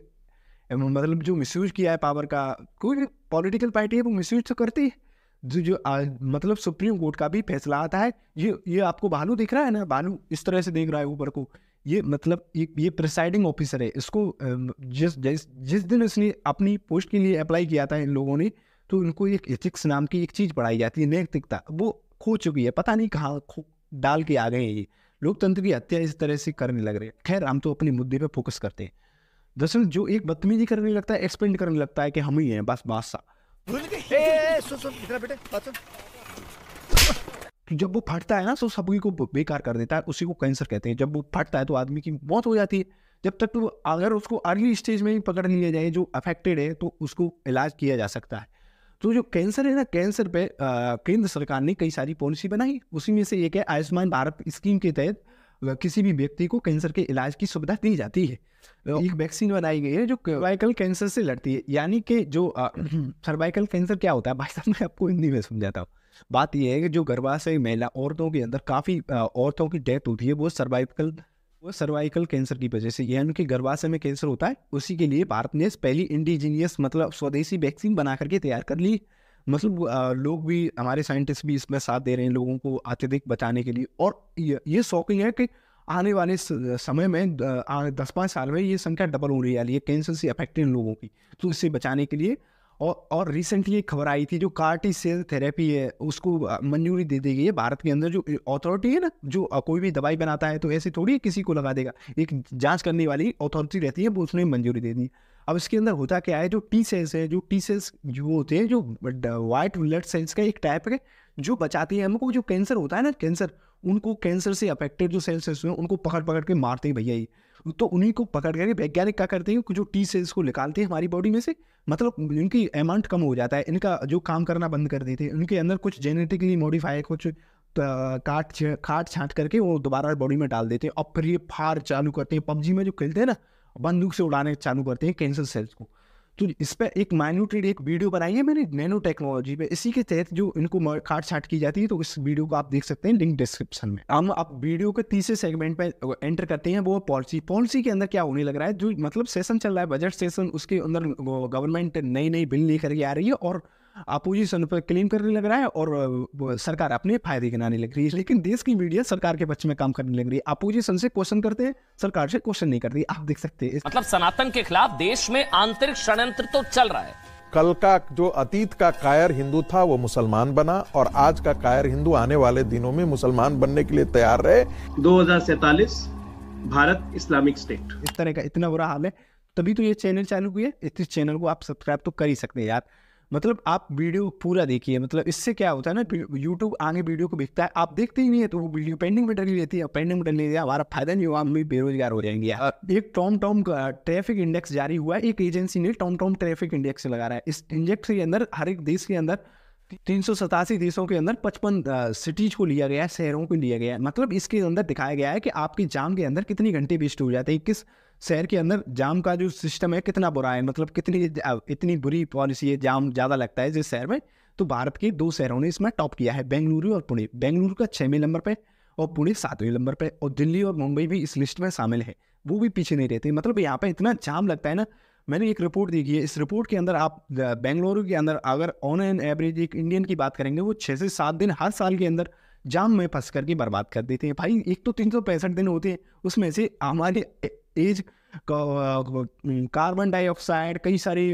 मतलब जो मिसयूज किया है पावर का कोई भी पॉलिटिकल पार्टी है वो मिसयूज तो करती है जो जो आ, मतलब सुप्रीम कोर्ट का भी फैसला आता है ये ये आपको भालू दिख रहा है ना भालू इस तरह से देख रहा है ऊपर को ये मतलब ये ये प्रिसाइडिंग ऑफिसर है इसको जिस जिस जिस दिन इसने अपनी पोस्ट के लिए अप्लाई किया था इन लोगों ने तो उनको एक एथिक्स नाम की एक चीज़ पढ़ाई जाती है नैतिकता वो खो चुकी है पता नहीं कहाँ खो डाल के आ गए हैं ये लोकतंत्र की हत्या इस तरह से करने लग रहे हैं खैर हम तो अपने मुद्दे पर फोकस करते हैं दरअसल जो एक बदतमीजी करने लगता है एक्सपेंड करने लगता है कि हम ही हैं बस बादशाह जब वो फटता है ना तो सभी को बेकार कर देता है उसी को कैंसर कहते हैं जब वो फटता है तो आदमी की मौत हो जाती है जब तक तो अगर उसको अर्ली स्टेज में ही पकड़ लिया जाए जो अफेक्टेड है तो उसको इलाज किया जा सकता है तो जो कैंसर है ना कैंसर पे केंद्र सरकार ने कई सारी पॉलिसी बनाई उसी में से एक है आयुष्मान भारत स्कीम के तहत किसी भी व्यक्ति को कैंसर के इलाज की सुविधा दी जाती है एक वैक्सीन बनाई गई है जो सर्वाइकल कैंसर से लड़ती है यानी कि जो सर्वाइकल कैंसर क्या होता है भाई साहब मैं आपको हिंदी में समझाता हूँ बात यह है कि जो गर्भाशय महिला औरतों के अंदर काफ़ी औरतों की डेथ होती है वो सर्वाइकल वो सर्वाइकल कैंसर की वजह से यानी कि गर्भाशय में कैंसर होता है उसी के लिए भारत ने पहली इंडिजीनियस मतलब स्वदेशी वैक्सीन बना करके तैयार कर ली मतलब लोग भी हमारे साइंटिस्ट भी इसमें साथ दे रहे हैं लोगों को अत्यधिक बचाने के लिए और ये, ये शौकिंग है कि आने वाले समय में दस पाँच साल में ये संख्या डबल होने वाली है कैंसर से अफेक्टेड लोगों की तो इससे बचाने के लिए और और रिसेंटली एक खबर आई थी जो कार्टी सेल थेरेपी है उसको मंजूरी दे दी गई है भारत के अंदर जो अथॉरिटी है ना जो कोई भी दवाई बनाता है तो ऐसे थोड़ी किसी को लगा देगा एक जांच करने वाली अथॉरिटी रहती है वो उसने मंजूरी दे दी अब इसके अंदर होता क्या है जो टी सेल्स है जो टी सेल्स जो होते हैं जो वाइट ब्लड सेल्स का एक टाइप है जो बचाती है हमको जो कैंसर होता है ना कैंसर उनको कैंसर से अफेक्टेड जो सेल्स हैं उनको पकड़ पकड़ के मारते हैं भैया ये तो उन्हीं को पकड़ करके वैज्ञानिक क्या करते हैं जो टी सेल्स को निकालते हैं हमारी बॉडी में से मतलब इनकी अमाउंट कम हो जाता है इनका जो काम करना बंद कर देते हैं उनके अंदर कुछ जेनेटिकली मॉडिफाई कुछ काट काट छाट करके वो दोबारा बॉडी में डाल देते हैं और फिर ये फार चालू करते हैं पबजी में जो खेलते हैं ना बंदूक से उड़ाने चालू करते हैं कैंसर सेल्स को तो इस पर एक माइन्यूटेड एक वीडियो बनाई है मैंने नैनो टेक्नोलॉजी पे इसी के तहत जो इनको काट छाट की जाती है तो इस वीडियो को आप देख सकते हैं लिंक डिस्क्रिप्शन में हम आप वीडियो के तीसरे सेगमेंट में एंटर करते हैं वो पॉलिसी पॉलिसी के अंदर क्या होने लग रहा है जो मतलब सेशन चल रहा है बजट सेशन उसके अंदर गवर्नमेंट नई नई बिल लेकर के आ रही है और अपोजिशन पर क्लेम करने लग रहा है और सरकार अपने फायदे गिनाने लग रही है लेकिन देश की मीडिया सरकार के पक्ष में काम करने लग रही है अपोजिशन से क्वेश्चन करते हैं सरकार से क्वेश्चन नहीं करती आप देख सकते हैं मतलब सनातन के खिलाफ देश में आंतरिक षडयंत्र तो चल रहा है कल का जो अतीत का कायर हिंदू था वो मुसलमान बना और आज का कायर हिंदू आने वाले दिनों में मुसलमान बनने के लिए तैयार रहे दो भारत इस्लामिक स्टेट इस तरह का इतना बुरा हाल है तभी तो ये चैनल चालू हुई है इस चैनल को आप सब्सक्राइब तो कर ही सकते हैं यार मतलब आप वीडियो पूरा देखिए मतलब इससे क्या होता है ना यूट्यूब आगे वीडियो को बिकता है आप देखते ही नहीं है तो वो वीडियो पेंडिंग में डली रहती है पेंडिंग में डली रहती हमारा फायदा नहीं हुआ हम भी बेरोजगार हो जाएंगे एक टॉम टॉम ट्रैफिक इंडेक्स जारी हुआ है एक एजेंसी ने टॉम टॉम ट्रैफिक इंडेक्स लगा रहा है इस इंडेक्स के अंदर हर एक देश के अंदर तीन सौ सतासी देशों के अंदर पचपन सिटीज को लिया गया है शहरों को लिया गया है मतलब इसके अंदर दिखाया गया है कि आपके जाम के अंदर कितनी घंटे वेस्ट हो जाते हैं किस शहर के अंदर जाम का जो सिस्टम है कितना बुरा है मतलब कितनी इतनी बुरी पॉलिसी है जाम ज़्यादा लगता है जिस शहर में तो भारत के दो शहरों ने इसमें टॉप किया है बेंगलुरु और पुणे बेंगलुरु का छवें नंबर पर और पुणे सातवें नंबर पर और दिल्ली और मुंबई भी इस लिस्ट में शामिल है वो भी पीछे नहीं रहते मतलब यहाँ पर इतना जाम लगता है ना मैंने एक रिपोर्ट देखी है इस रिपोर्ट के अंदर आप बेंगलुरु के अंदर अगर ऑन एन एवरेज एक इंडियन की बात करेंगे वो छः से सात दिन हर साल के अंदर जाम में फंस करके बर्बाद कर देते हैं भाई एक तो तीन सौ पैंसठ दिन होते हैं उसमें से हमारे तेज कार्बन डाइऑक्साइड कई सारी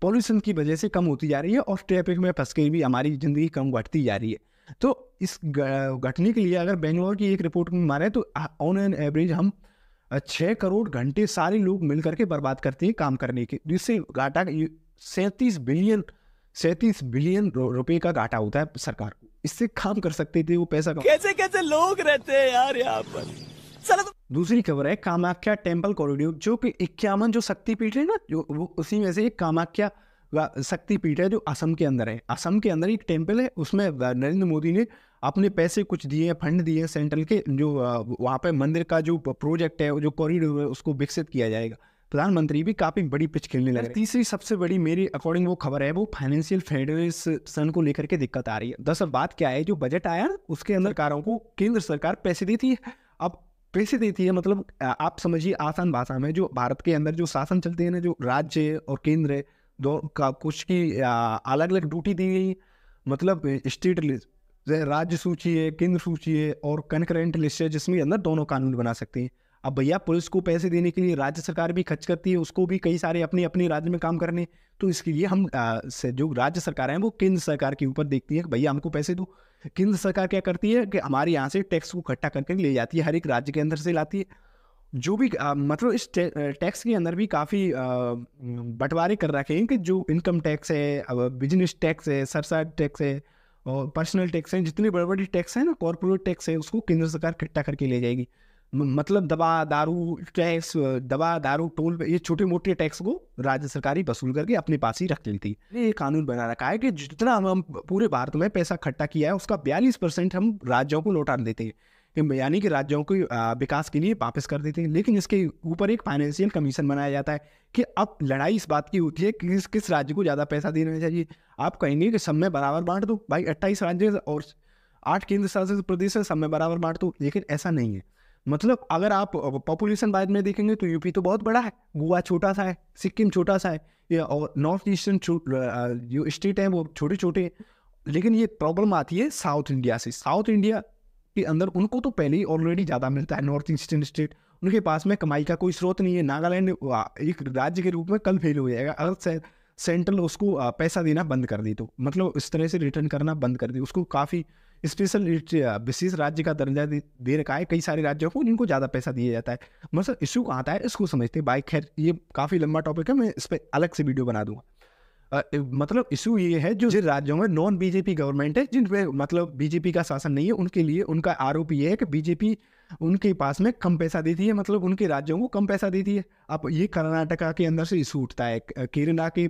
पॉल्यूशन की वजह से कम होती जा रही है और ट्रैफिक में फंस के भी हमारी ज़िंदगी कम घटती जा रही है तो इस घटने के लिए अगर बेंगलोर की एक रिपोर्ट में माने तो ऑन एन एवरेज हम छः करोड़ घंटे सारे लोग मिल करके बर्बाद करते हैं काम करने के जिससे घाटा सैंतीस बिलियन सैंतीस बिलियन रुपए का घाटा होता है सरकार को इससे काम कर सकते थे वो पैसा कैसे कैसे लोग रहते हैं यार यहाँ पर दूसरी खबर है कामाख्या टेम्पल कॉरिडोर जो कि इक्यावन जो शक्तिपीठ है ना जो वो उसी में से एक कामाख्या शक्तिपीठ है जो असम के अंदर है असम के अंदर एक टेम्पल है उसमें नरेंद्र मोदी ने अपने पैसे कुछ दिए फंड दिए सेंट्रल के जो वहाँ पे मंदिर का जो प्रोजेक्ट है जो कॉरिडोर है उसको विकसित किया जाएगा प्रधानमंत्री भी काफ़ी बड़ी पिच खेलने लगे तीसरी सबसे बड़ी मेरी अकॉर्डिंग वो खबर है वो फाइनेंशियल फेडरेशन को लेकर के दिक्कत आ रही है दरअसल बात क्या है जो बजट आया उसके अंदर कारों को केंद्र सरकार पैसे दी थी अब पैसे देती है मतलब आप समझिए आसान भाषा में जो भारत के अंदर जो शासन चलते हैं ना जो राज्य और केंद्र दो का कुछ की अलग अलग ड्यूटी दी गई मतलब स्टेट लिस्ट राज्य सूची है केंद्र सूची है और कनकरेंट लिस्ट है जिसमें अंदर दोनों कानून बना सकते हैं अब भैया पुलिस को पैसे देने के लिए राज्य सरकार भी खर्च करती है उसको भी कई सारे अपने अपने राज्य में काम करने तो इसके लिए हम आ, जो राज्य सरकार है वो केंद्र सरकार के ऊपर देखती है कि भैया हमको पैसे दो केंद्र सरकार क्या करती है कि हमारे यहाँ से टैक्स को इकट्ठा करके ले जाती है हर एक राज्य के अंदर से लाती है जो भी आ, मतलब इस टैक्स के अंदर भी काफ़ी बंटवारे कर रखे हैं कि जो इनकम टैक्स है बिजनेस टैक्स है सरसा टैक्स है और पर्सनल टैक्स है जितने बड़े बड़े टैक्स हैं ना कॉरपोरेट टैक्स है उसको केंद्र सरकार इकट्ठा करके ले जाएगी मतलब दवा दारू टैक्स दवा दारू टोल ये छोटे मोटे टैक्स को राज्य सरकार ही वसूल करके अपने पास ही रख लेती है ये कानून बना रखा है कि जितना हम, हम पूरे भारत में पैसा इकट्ठा किया है उसका बयालीस परसेंट हम राज्यों को लौटा देते हैं यानी कि राज्यों को विकास के लिए वापस कर देते हैं लेकिन इसके ऊपर एक फाइनेंशियल कमीशन बनाया जाता है कि अब लड़ाई इस बात की होती है कि किस किस राज्य को ज़्यादा पैसा देना चाहिए आप कहेंगे कि सब में बराबर बांट दो भाई अट्ठाईस राज्य और आठ केंद्र शासित प्रदेश है सब में बराबर बांट दो लेकिन ऐसा नहीं है मतलब अगर आप पॉपुलेशन बाद में देखेंगे तो यूपी तो बहुत बड़ा है गोवा छोटा सा है सिक्किम छोटा सा है या और नॉर्थ ईस्टर्न जो स्टेट हैं वो छोटे छोटे हैं लेकिन ये प्रॉब्लम आती है साउथ इंडिया से साउथ इंडिया के अंदर उनको तो पहले ही ऑलरेडी ज़्यादा मिलता है नॉर्थ ईस्टर्न स्टेट उनके पास में कमाई का कोई स्रोत नहीं है नागालैंड एक राज्य के रूप में कल फेल हो जाएगा अगर सेंट्रल उसको पैसा देना बंद कर दे तो मतलब इस तरह से रिटर्न करना बंद कर दे उसको काफ़ी स्पेशल विशेष राज्य का दर्जा दे रखा है कई सारे राज्यों को जिनको ज़्यादा पैसा दिया जाता है मतलब इशू कहाँ आता है इसको समझते हैं बाइक खैर ये काफ़ी लंबा टॉपिक है मैं इस पर अलग से वीडियो बना दूंगा मतलब इशू ये है जो जिन राज्यों में नॉन बीजेपी गवर्नमेंट है जिन पे मतलब बीजेपी का शासन नहीं है उनके लिए उनका आरोप ये है कि बीजेपी उनके पास में कम पैसा देती है मतलब उनके राज्यों को कम पैसा देती है अब ये कर्नाटका के अंदर से इशू उठता है केरला के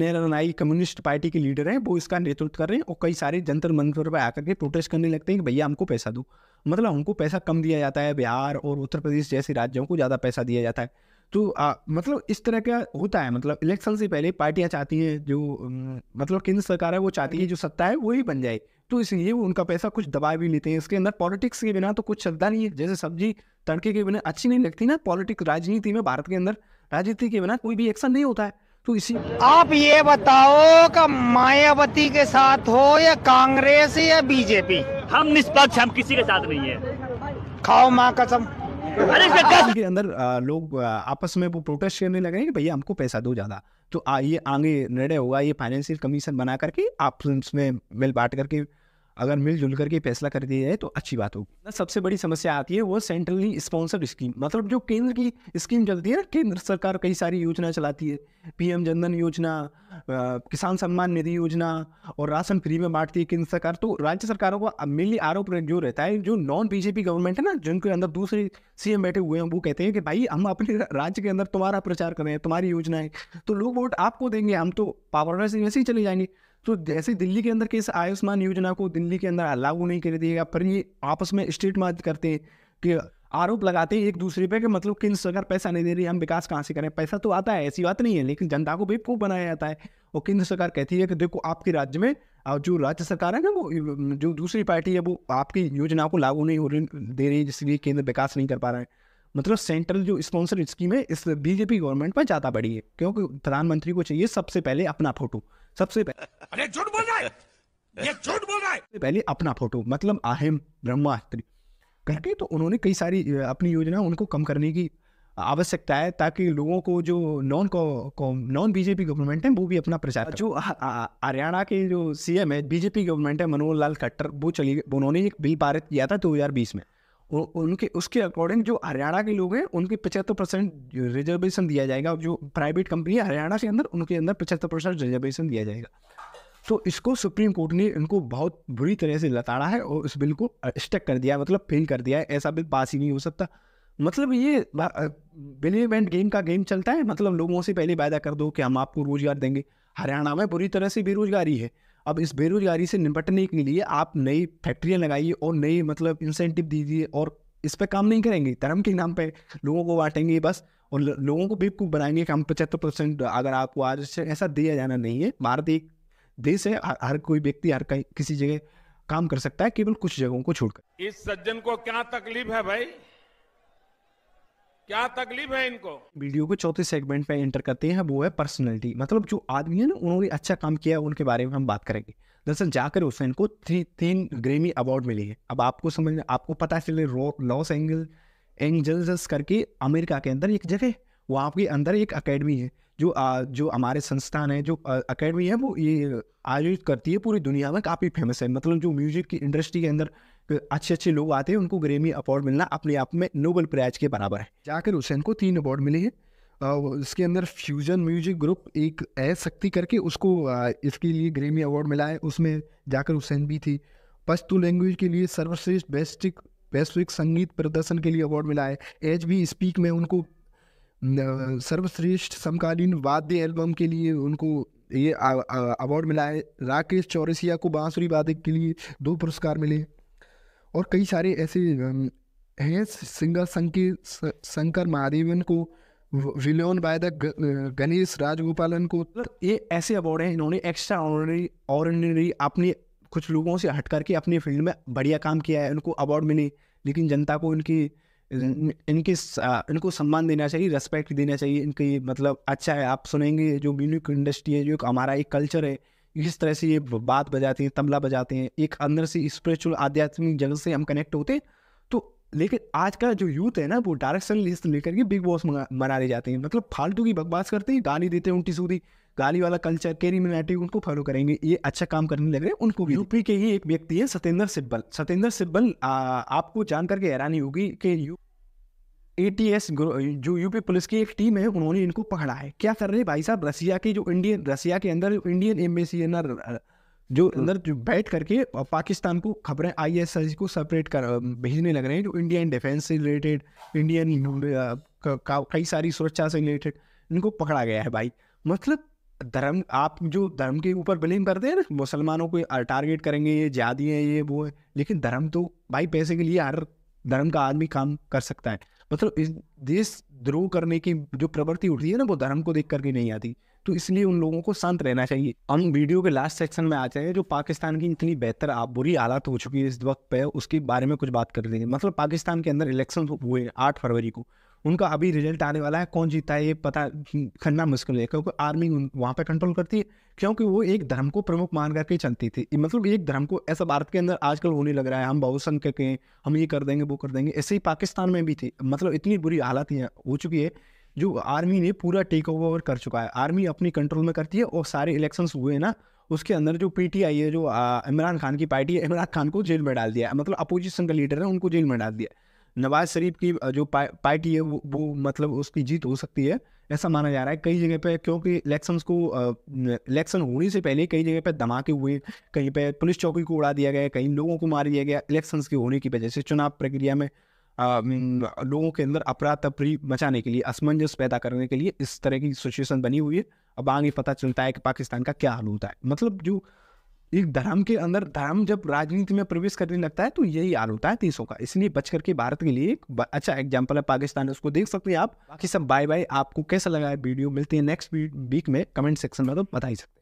नेहरा नाई कम्युनिस्ट पार्टी के लीडर हैं वो इसका नेतृत्व कर रहे हैं और कई सारे जंतर मंत्र पर आकर के प्रोटेस्ट करने लगते हैं कि भैया हमको पैसा दो मतलब हमको पैसा कम दिया जाता है बिहार और उत्तर प्रदेश जैसे राज्यों को ज़्यादा पैसा दिया जाता है तो आ, मतलब इस तरह का होता है मतलब इलेक्शन से पहले पार्टियाँ चाहती हैं जो मतलब केंद्र सरकार है वो चाहती है जो सत्ता है वो ही बन जाए तो इसलिए वो उनका पैसा कुछ दबा भी लेते हैं इसके अंदर पॉलिटिक्स के बिना तो कुछ चलता नहीं है जैसे सब्जी तड़के के बिना अच्छी नहीं लगती ना पॉलिटिक्स राजनीति में भारत के अंदर राजनीति के बिना कोई भी एक्शन नहीं होता है तो इसी आप ये बताओ का मायावती के साथ हो या कांग्रेस या बीजेपी हम निष्पक्ष हम किसी के साथ नहीं है खाओ माँ कसम के अंदर लोग आपस में वो प्रोटेस्ट करने लगे कि भैया हमको पैसा दो ज्यादा तो आ, ये आगे निर्णय होगा ये फाइनेंशियल कमीशन बना करके आप में मिल बांट करके अगर मिलजुल करके फैसला कर दिया जाए तो अच्छी बात होगी ना सबसे बड़ी समस्या आती है वो सेंट्रली स्पॉन्सर्ड स्कीम मतलब जो केंद्र की स्कीम चलती है ना केंद्र सरकार कई सारी योजना चलाती है पीएम जनधन योजना किसान सम्मान निधि योजना और राशन फ्री में बांटती है केंद्र सरकार तो राज्य सरकारों का मेनली आरोप जो रहता है जो नॉन बीजेपी गवर्नमेंट है ना जिनके अंदर दूसरे सीएम बैठे हुए हैं वो कहते हैं कि भाई हम अपने राज्य के अंदर तुम्हारा प्रचार करें तुम्हारी योजनाएं तो लोग वोट आपको देंगे हम तो पावर वैसे ही चले जाएंगे तो जैसे दिल्ली के अंदर इस आयुष्मान योजना को दिल्ली के अंदर लागू नहीं कर दिएगा पर ये आपस में स्टेट मार्च करते हैं कि आरोप लगाते हैं एक दूसरे पे कि मतलब किन सरकार पैसा नहीं दे रही हम विकास कहाँ से करें पैसा तो आता है ऐसी बात नहीं है लेकिन जनता को बेवकूफ़ बनाया जाता है और केंद्र सरकार कहती है कि देखो आपके राज्य में और जो राज्य सरकार है ना वो जो दूसरी पार्टी है वो आपकी योजना को लागू नहीं हो रही दे रही है जिसलिए केंद्र विकास नहीं कर पा रहे हैं मतलब सेंट्रल जो स्पॉन्सर स्कीम है इस बीजेपी गवर्नमेंट पर ज़्यादा बढ़ी है क्योंकि प्रधानमंत्री को चाहिए सबसे पहले अपना फोटो सबसे पहले अरे झूठ बोल रहा है ये झूठ बोल रहा है पहले अपना फोटो मतलब अहिम ब्रह्मास्त्र करके तो उन्होंने कई सारी अपनी योजना उनको कम करने की आवश्यकता है ताकि लोगों को जो नॉन को नॉन बीजेपी गवर्नमेंट है वो भी अपना प्रचार जो हरियाणा के जो सीएम है बीजेपी गवर्नमेंट है मनोहर लाल खट्टर वो चली उन्होंने एक बिल पारित किया था 2020 में उनके उसके अकॉर्डिंग जो हरियाणा के लोग हैं उनके पचहत्तर परसेंट रिजर्वेशन दिया जाएगा जो प्राइवेट कंपनी है हरियाणा के अंदर उनके अंदर पचहत्तर परसेंट रिजर्वेशन दिया जाएगा तो इसको सुप्रीम कोर्ट ने इनको बहुत बुरी तरह से लताड़ा है और इस बिल को स्टक कर दिया मतलब फेल कर दिया है ऐसा बिल पास ही नहीं हो सकता मतलब ये बिलियमेंट गेम का गेम चलता है मतलब लोगों से पहले वायदा कर दो कि हम आपको रोजगार देंगे हरियाणा में बुरी तरह से बेरोजगारी है अब इस बेरोजगारी से निपटने के लिए आप नई फैक्ट्रियाँ लगाइए और नई मतलब इंसेंटिव दीजिए और इस पर काम नहीं करेंगे धर्म के नाम पर लोगों को बांटेंगे बस और लोगों को बेवकूफ़ बनाएंगे कि हम पचहत्तर परसेंट अगर आपको आज से ऐसा दिया जाना नहीं है भारत एक देश है हर, हर कोई व्यक्ति हर किसी जगह काम कर सकता है केवल कुछ जगहों को छोड़कर इस सज्जन को क्या तकलीफ है भाई क्या तकलीफ है इनको वीडियो के चौथे सेगमेंट में एंटर करते हैं वो है पर्सनैलिटी मतलब जो आदमी है ना उन्होंने अच्छा काम किया है उनके बारे में हम बात करेंगे दरअसल जाकर हुसैन को तीन ग्रेमी अवार्ड मिले हैं अब आपको समझ आपको पता चले लॉस एंगल एंजल्स करके अमेरिका के अंदर एक जगह वहाँ के अंदर एक अकेडमी है जो आ, जो हमारे संस्थान है जो अकेडमी है वो ये आयोजित करती है पूरी दुनिया में काफ़ी फेमस है मतलब जो म्यूजिक की इंडस्ट्री के अंदर अच्छे अच्छे लोग आते हैं उनको ग्रेमी अवार्ड मिलना अपने आप में नोबल प्राइज के बराबर है जाकर हुसैन को तीन अवार्ड मिले हैं इसके अंदर फ्यूजन म्यूजिक ग्रुप एक ए शक्ति करके उसको इसके लिए ग्रेमी अवार्ड मिला है उसमें जाकर हुसैन भी थी पश्तू लैंग्वेज के लिए सर्वश्रेष्ठ बेस्टिक वैश्विक संगीत प्रदर्शन के लिए अवार्ड मिला है एच बी स्पीक में उनको सर्वश्रेष्ठ समकालीन वाद्य एल्बम के लिए उनको ये अवार्ड मिला है राकेश चौरसिया को बांसुरी वादक के लिए दो पुरस्कार मिले और कई सारे ऐसे हैं सिंगर संकी शंकर महादेवन को विलोन बाय द गणेश राजगोपालन को मतलब ये ऐसे अवार्ड हैं इन्होंने एक्स्ट्रा ऑर्डनरी ऑर्डनरी अपने कुछ लोगों से हट करके अपने फील्ड में बढ़िया काम किया है उनको अवार्ड मिले लेकिन जनता को इनकी इनके इनको सम्मान देना चाहिए रेस्पेक्ट देना चाहिए इनकी मतलब अच्छा है आप सुनेंगे जो म्यूजिक इंडस्ट्री है जो हमारा एक कल्चर है इस तरह से ये बात बजाते हैं तमला बजाते हैं एक अंदर से स्पिरिचुअल आध्यात्मिक जगत से हम कनेक्ट होते हैं तो लेकिन आज का जो यूथ है ना वो डायरेक्शन लिस्ट लेकर के बिग बॉस मना ले जाते हैं मतलब फालतू की बकवास करते हैं गाली देते हैं उल्टी सूदी गाली वाला कल्चर कैरिमिनाटी उनको फॉलो करेंगे ये अच्छा काम करने लग रहे हैं उनको भी यूपी के ही एक व्यक्ति है सतेंद्र सिब्बल सतेंद्र सिब्बल आपको जान करके हैरानी होगी कि यू एटीएस जो यूपी पुलिस की एक टीम है उन्होंने इनको पकड़ा है क्या कर रहे हैं भाई साहब रसिया के जो इंडियन रसिया के अंदर इंडियन एम्बेसीनर जो हाँ। अंदर जो बैठ करके पाकिस्तान को खबरें आई एस आई को सेपरेट कर भेजने लग रहे हैं जो इंडियन डिफेंस से रिलेटेड इंडियन कई सारी सुरक्षा से रिलेटेड इनको पकड़ा गया है भाई मतलब धर्म आप जो धर्म के ऊपर ब्लेम करते हैं ना मुसलमानों को टारगेट करेंगे ये जादी है ये वो है लेकिन धर्म तो भाई पैसे के लिए हर धर्म का आदमी काम कर सकता है मतलब इस देश द्रोह करने की जो प्रवृत्ति उठती है ना वो धर्म को देख करके नहीं आती तो इसलिए उन लोगों को शांत रहना चाहिए हम वीडियो के लास्ट सेक्शन में आ जाए जो पाकिस्तान की इतनी बेहतर बुरी हालत हो चुकी है इस वक्त पे उसके बारे में कुछ बात कर लेंगे मतलब पाकिस्तान के अंदर इलेक्शन हुए आठ फरवरी को उनका अभी रिजल्ट आने वाला है कौन जीता है ये पता करना मुश्किल है क्योंकि आर्मी वहाँ पर कंट्रोल करती है क्योंकि वो एक धर्म को प्रमुख मान करके चलती थी मतलब एक धर्म को ऐसा भारत के अंदर आजकल होने लग रहा है हम बहुसंख्यक हैं हम ये कर देंगे वो कर देंगे ऐसे ही पाकिस्तान में भी थी मतलब इतनी बुरी हालत हो चुकी है जो आर्मी ने पूरा टेक ओवर कर चुका है आर्मी अपनी कंट्रोल में करती है और सारे इलेक्शंस हुए ना उसके अंदर जो पीटीआई है जो इमरान खान की पार्टी है इमरान खान को जेल में डाल दिया मतलब अपोजिशन का लीडर है उनको जेल में डाल दिया नवाज शरीफ की जो पा, पार्टी है वो, वो मतलब उसकी जीत हो सकती है ऐसा माना जा रहा है कई जगह पे क्योंकि इलेक्शंस को इलेक्शन होने से पहले कई जगह पे धमाके हुए कहीं पे पुलिस चौकी को उड़ा दिया गया कहीं लोगों को मार दिया गया इलेक्शंस के होने की वजह से चुनाव प्रक्रिया में लोगों के अंदर अपराध तफरी मचाने के लिए असमंजस पैदा करने के लिए इस तरह की सिचुएशन बनी हुई है अब आगे पता चलता है कि पाकिस्तान का क्या हाल होता है मतलब जो एक धर्म के अंदर धर्म जब राजनीति में प्रवेश करने लगता है तो यही हाल होता है देशों का इसलिए बच करके भारत के लिए एक अच्छा एग्जाम्पल है पाकिस्तान उसको देख सकते हैं आप बाकी सब बाय बाय आपको कैसा लगा है वीडियो मिलती है नेक्स्ट वीक में कमेंट सेक्शन में तो बता ही सकते